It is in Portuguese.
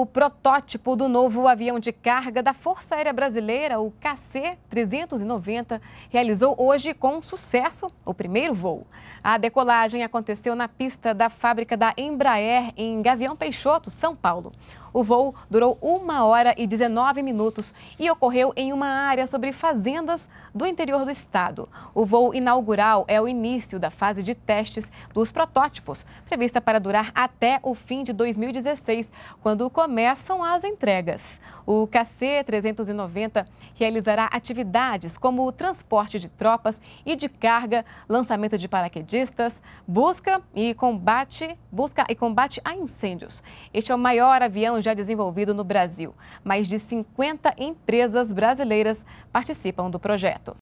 o protótipo do novo avião de carga da Força Aérea Brasileira, o KC-390, realizou hoje com sucesso o primeiro voo. A decolagem aconteceu na pista da fábrica da Embraer, em Gavião Peixoto, São Paulo. O voo durou 1 hora e 19 minutos e ocorreu em uma área sobre fazendas do interior do estado. O voo inaugural é o início da fase de testes dos protótipos, prevista para durar até o fim de 2016, quando começam as entregas. O KC 390 realizará atividades como o transporte de tropas e de carga, lançamento de paraquedistas, busca e combate, busca e combate a incêndios. Este é o maior avião já desenvolvido no Brasil. Mais de 50 empresas brasileiras participam do projeto.